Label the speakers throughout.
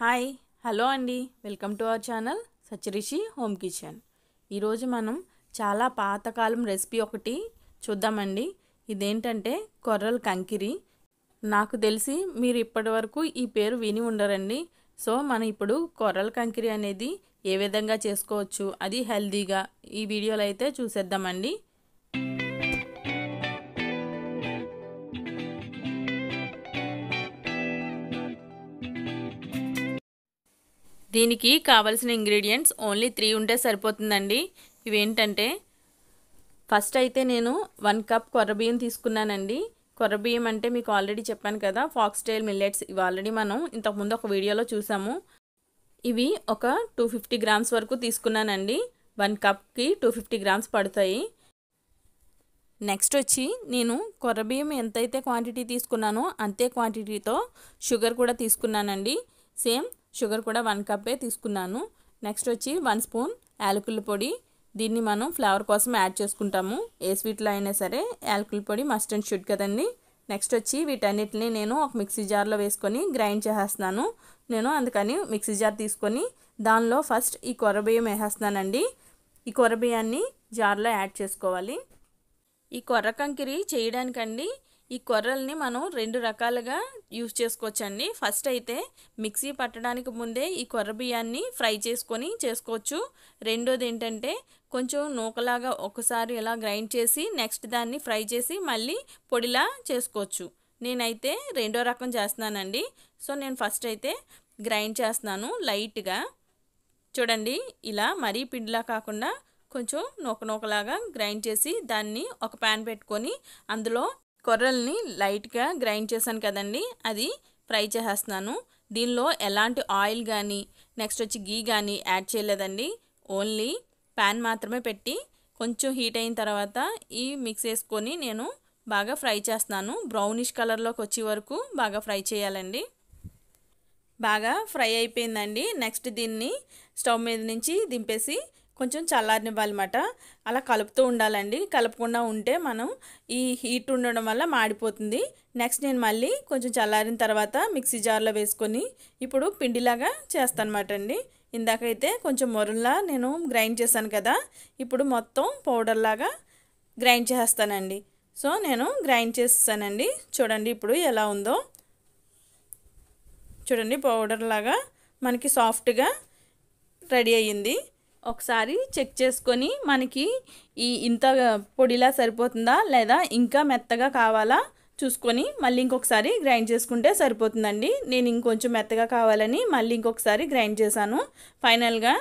Speaker 1: hi hello అండి welcome to our channel సచ్చరిషి home kitchen ఈరోజు మనం చాలా పాతకాలం రెసిపీ ఒకటి చూద్దామండి ఇదేంటంటే కొర్రల కంకిరి నాకు తెలిసి మీరు ఇప్పటి వరకు ఈ పేరు విని ఉండరండి సో మనం ఇప్పుడు కొర్రల కంకిరి అనేది ఏ విధంగా చేసుకోవచ్చు అది హెల్దీగా ఈ వీడియోలో అయితే చూసేద్దామండి దీనికి కావలసిన ఇంగ్రీడియంట్స్ ఓన్లీ త్రీ ఉంటే సరిపోతుందండి ఇవేంటంటే ఫస్ట్ అయితే నేను వన్ కప్ కొర్రబియ్యం తీసుకున్నానండి కొర్రబియ్యం అంటే మీకు ఆల్రెడీ చెప్పాను కదా ఫాక్స్టైల్ మిల్లెట్స్ ఇవి ఆల్రెడీ మనం ఇంతకుముందు ఒక వీడియోలో చూసాము ఇవి ఒక టూ ఫిఫ్టీ గ్రామ్స్ వరకు తీసుకున్నానండి వన్ కప్కి టూ ఫిఫ్టీ గ్రామ్స్ పడతాయి నెక్స్ట్ వచ్చి నేను కొర్రబియ్యం ఎంతైతే క్వాంటిటీ తీసుకున్నానో అంతే క్వాంటిటీతో షుగర్ కూడా తీసుకున్నానండి సేమ్ షుగర్ కూడా వన్ కప్పే తీసుకున్నాను నెక్స్ట్ వచ్చి వన్ స్పూన్ యాలకుల పొడి దీన్ని మనం ఫ్లేవర్ కోసం యాడ్ చేసుకుంటాము ఏ స్వీట్లో అయినా సరే యాలకుల పొడి మస్ట్ అండ్ షుడ్ కదండి నెక్స్ట్ వచ్చి వీటన్నిటిని నేను ఒక మిక్సీ జార్లో వేసుకొని గ్రైండ్ చేసేస్తున్నాను నేను అందుకని మిక్సీ జార్ తీసుకొని దానిలో ఫస్ట్ ఈ కొరబియ్యం బియ్యం వేసేస్తున్నానండి ఈ కొరబియ్యాన్ని బియ్యాన్ని జార్లో యాడ్ చేసుకోవాలి ఈ కొర్ర కంకిరి చేయడానికండి ఈ కొర్రల్ని మనం రెండు రకాలుగా యూజ్ చేసుకోవచ్చండి ఫస్ట్ అయితే మిక్సీ పట్టడానికి ముందే ఈ కొర్ర బియ్యాన్ని ఫ్రై చేసుకొని చేసుకోవచ్చు రెండోది ఏంటంటే కొంచెం నూకలాగా ఒకసారి ఇలా గ్రైండ్ చేసి నెక్స్ట్ దాన్ని ఫ్రై చేసి మళ్ళీ పొడిలా చేసుకోవచ్చు నేనైతే రెండో రకం చేస్తున్నానండి సో నేను ఫస్ట్ అయితే గ్రైండ్ చేస్తున్నాను లైట్గా చూడండి ఇలా మరీ పిండిలా కాకుండా కొంచెం నూక నూకలాగా గ్రైండ్ చేసి దాన్ని ఒక ప్యాన్ పెట్టుకొని అందులో కొర్రల్ని లైట్గా గ్రైండ్ చేశాను కదండి అది ఫ్రై చేసేస్తున్నాను దీనిలో ఎలాంటి ఆయిల్ కానీ నెక్స్ట్ వచ్చి గీ కానీ యాడ్ చేయలేదండి ఓన్లీ ప్యాన్ మాత్రమే పెట్టి కొంచెం హీట్ అయిన తర్వాత ఈ మిక్స్ వేసుకొని నేను బాగా ఫ్రై చేస్తున్నాను బ్రౌనిష్ కలర్లోకి వచ్చే వరకు బాగా ఫ్రై చేయాలండి బాగా ఫ్రై అయిపోయిందండి నెక్స్ట్ దీన్ని స్టవ్ మీద నుంచి దింపేసి కొంచెం చల్లారనివ్వాలన్నమాట అలా కలుపుతూ ఉండాలండి కలపకుండా ఉంటే మనం ఈ హీట్ ఉండడం వల్ల మాడిపోతుంది నెక్స్ట్ నేను మళ్ళీ కొంచెం చల్లారిన తర్వాత మిక్సీ జార్లో వేసుకొని ఇప్పుడు పిండిలాగా చేస్తానమాట అండి ఇందాకైతే కొంచెం మొరల్లా నేను గ్రైండ్ చేశాను కదా ఇప్పుడు మొత్తం పౌడర్లాగా గ్రైండ్ చేస్తానండి సో నేను గ్రైండ్ చేస్తానండి చూడండి ఇప్పుడు ఎలా ఉందో చూడండి పౌడర్ లాగా మనకి సాఫ్ట్గా రెడీ అయ్యింది ఒకసారి చెక్ చేసుకొని మనకి ఈ ఇంత పొడిలా సరిపోతుందా లేదా ఇంకా మెత్తగా కావాలా చూసుకొని మళ్ళీ ఇంకొకసారి గ్రైండ్ చేసుకుంటే సరిపోతుందండి నేను ఇంకొంచెం మెత్తగా కావాలని మళ్ళీ ఇంకొకసారి గ్రైండ్ చేశాను ఫైనల్గా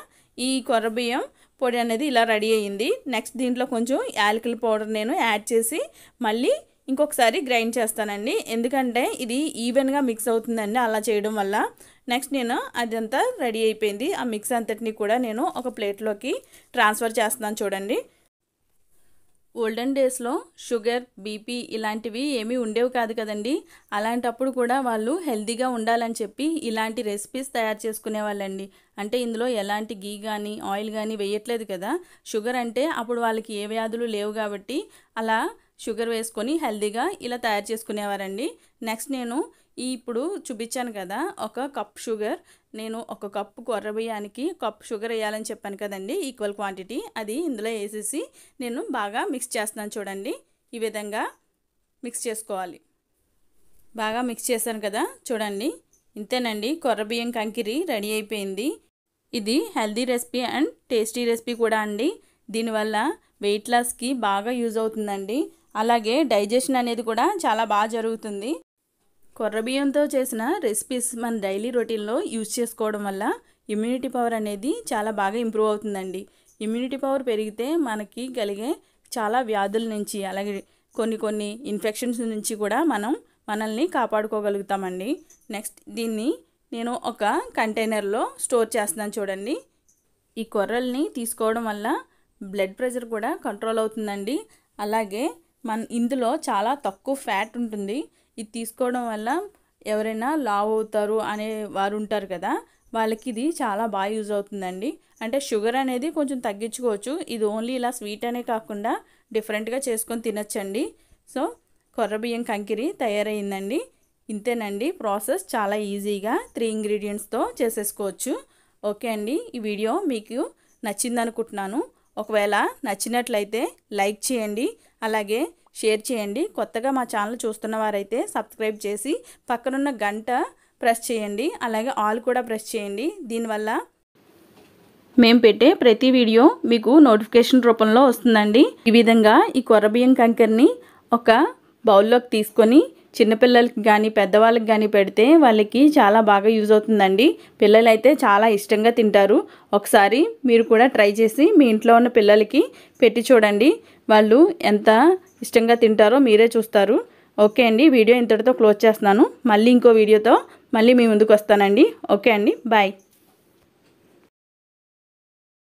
Speaker 1: ఈ కొర్ర బియ్యం పొడి అనేది ఇలా రెడీ అయ్యింది నెక్స్ట్ దీంట్లో కొంచెం యాలకుల పౌడర్ నేను యాడ్ చేసి మళ్ళీ ఇంకొకసారి గ్రైండ్ చేస్తానండి ఎందుకంటే ఇది ఈవెన్గా మిక్స్ అవుతుందండి అలా చేయడం వల్ల నెక్స్ట్ నేను అదంతా రెడీ అయిపోయింది ఆ మిక్స్ అంతటిని కూడా నేను ఒక ప్లేట్లోకి ట్రాన్స్ఫర్ చేస్తున్నాను చూడండి ఓల్డెన్ డేస్లో షుగర్ బీపీ ఇలాంటివి ఏమీ ఉండేవి కాదు కదండి అలాంటప్పుడు కూడా వాళ్ళు హెల్తీగా ఉండాలని చెప్పి ఇలాంటి రెసిపీస్ తయారు చేసుకునే వాళ్ళండి అంటే ఇందులో ఎలాంటి గీ కానీ ఆయిల్ కానీ వేయట్లేదు కదా షుగర్ అంటే అప్పుడు వాళ్ళకి ఏ వ్యాధులు లేవు కాబట్టి అలా షుగర్ వేసుకొని హెల్దీగా ఇలా తయారు చేసుకునేవారండి నెక్స్ట్ నేను ఈ ఇప్పుడు చూపించాను కదా ఒక కప్ షుగర్ నేను ఒక కప్పు కొర్ర బియ్యానికి కప్ షుగర్ వేయాలని చెప్పాను కదండి ఈక్వల్ క్వాంటిటీ అది ఇందులో వేసేసి నేను బాగా మిక్స్ చేస్తున్నాను చూడండి ఈ విధంగా మిక్స్ చేసుకోవాలి బాగా మిక్స్ చేశాను కదా చూడండి ఇంతేనండి కొర్ర బియ్యం కంకిరి రెడీ అయిపోయింది ఇది healthy recipe and tasty recipe కూడా అండి దీనివల్ల వెయిట్ లాస్కి బాగా యూజ్ అవుతుందండి అలాగే డైజెషన్ అనేది కూడా చాలా బాగా జరుగుతుంది బియ్యంతో చేసిన రెసిపీస్ మన డైలీ రొటీన్లో యూజ్ చేసుకోవడం వల్ల ఇమ్యూనిటీ పవర్ అనేది చాలా బాగా ఇంప్రూవ్ అవుతుందండి ఇమ్యూనిటీ పవర్ పెరిగితే మనకి కలిగే చాలా వ్యాధుల నుంచి అలాగే కొన్ని కొన్ని ఇన్ఫెక్షన్స్ నుంచి కూడా మనం మనల్ని కాపాడుకోగలుగుతామండి నెక్స్ట్ దీన్ని నేను ఒక కంటైనర్లో స్టోర్ చేస్తున్నాను చూడండి ఈ కొర్రల్ని తీసుకోవడం వల్ల బ్లడ్ ప్రెషర్ కూడా కంట్రోల్ అవుతుందండి అలాగే మన ఇందులో చాలా తక్కువ ఫ్యాట్ ఉంటుంది ఇది తీసుకోవడం వల్ల ఎవరైనా లావ్ అవుతారు అనే వారు ఉంటారు కదా వాళ్ళకి ఇది చాలా బాగా యూజ్ అవుతుందండి అంటే షుగర్ అనేది కొంచెం తగ్గించుకోవచ్చు ఇది ఓన్లీ ఇలా స్వీట్ అనే కాకుండా డిఫరెంట్గా చేసుకొని తినచ్చండి సో బియ్యం కంకిరి తయారైందండి ఇంతేనండి ప్రాసెస్ చాలా ఈజీగా త్రీ ఇంగ్రీడియంట్స్తో చేసేసుకోవచ్చు ఓకే అండి ఈ వీడియో మీకు నచ్చిందనుకుంటున్నాను ఒకవేళ నచ్చినట్లయితే లైక్ చేయండి అలాగే షేర్ చేయండి కొత్తగా మా ఛానల్ చూస్తున్న వారైతే సబ్స్క్రైబ్ చేసి పక్కనున్న గంట ప్రెస్ చేయండి అలాగే ఆల్ కూడా ప్రెస్ చేయండి దీనివల్ల మేము పెట్టే ప్రతి వీడియో మీకు నోటిఫికేషన్ రూపంలో వస్తుందండి ఈ విధంగా ఈ కొర్రబియ్యం కంకర్ని ఒక బౌల్లోకి తీసుకొని చిన్నపిల్లలకి కానీ పెద్దవాళ్ళకి కానీ పెడితే వాళ్ళకి చాలా బాగా యూజ్ అవుతుందండి పిల్లలైతే చాలా ఇష్టంగా తింటారు ఒకసారి మీరు కూడా ట్రై చేసి మీ ఇంట్లో ఉన్న పిల్లలకి పెట్టి చూడండి వాళ్ళు ఎంత ఇష్టంగా తింటారో మీరే చూస్తారు ఓకే అండి వీడియో ఇంతటితో క్లోజ్ చేస్తున్నాను మళ్ళీ ఇంకో వీడియోతో మళ్ళీ మీ ముందుకు వస్తానండి ఓకే అండి బాయ్